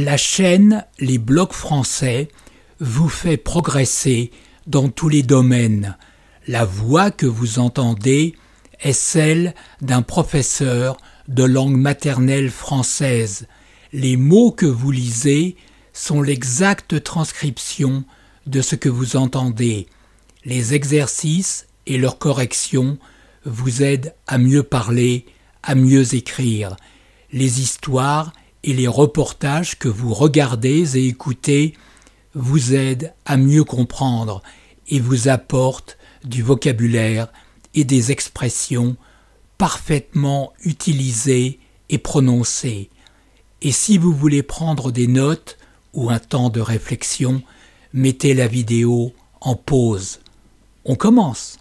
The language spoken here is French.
La chaîne Les Blocs français vous fait progresser dans tous les domaines. La voix que vous entendez est celle d'un professeur de langue maternelle française. Les mots que vous lisez sont l'exacte transcription de ce que vous entendez. Les exercices et leurs corrections vous aident à mieux parler, à mieux écrire. Les histoires et les reportages que vous regardez et écoutez vous aident à mieux comprendre et vous apportent du vocabulaire et des expressions parfaitement utilisées et prononcées. Et si vous voulez prendre des notes ou un temps de réflexion, mettez la vidéo en pause. On commence.